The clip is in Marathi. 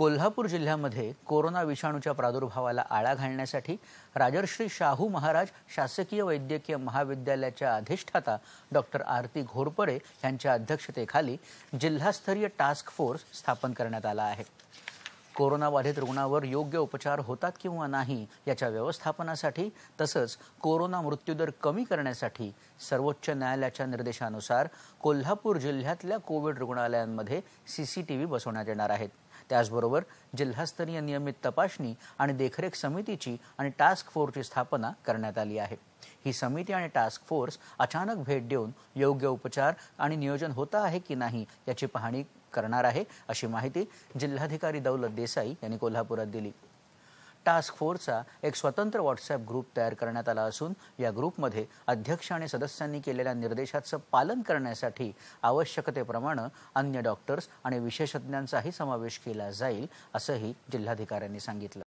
कोल्हापूर जिल्ह्यामध्ये कोरोना विषाणूच्या प्रादुर्भावाला आळा घालण्यासाठी राजर्श्री शाहू महाराज शासकीय वैद्यकीय महाविद्यालयाच्या अधिष्ठाता डॉक्टर आरती घोरपडे यांच्या अध्यक्षतेखाली जिल्हास्तरीय टास्क फोर्स स्थापन करण्यात आला आहे कोरोनाबाधित रुग्णावर योग्य उपचार होतात किंवा नाही याच्या व्यवस्थापनासाठी तसंच कोरोना मृत्यूदर कमी करण्यासाठी सर्वोच्च न्यायालयाच्या निर्देशानुसार कोल्हापूर जिल्ह्यातल्या कोविड रुग्णालयांमध्ये सीसीटीव्ही बसवण्यात येणार आहेत त्याचबरोबर जिल्हास्तरीय नियमित तपासणी आणि देखरेख समितीची आणि टास्क फोर्सची स्थापना करण्यात आली आहे ही समिती आणि टास्क फोर्स अचानक भेट देऊन योग्य उपचार आणि नियोजन होत आहे की नाही याची पाहणी करणार आहे अशी माहिती जिल्हाधिकारी दौलत देसाई यांनी कोल्हापुरात दिली टास्क फोर्सचा एक स्वतंत्र व्हॉट्सअप ग्रुप तयार करण्यात आला असून या ग्रुपमध्ये अध्यक्ष आणि सदस्यांनी केलेल्या निर्देशाचं पालन करण्यासाठी आवश्यकतेप्रमाणे अन्य डॉक्टर्स आणि विशेषज्ञांचाही समावेश केला जाईल असंही जिल्हाधिकाऱ्यांनी सांगितलं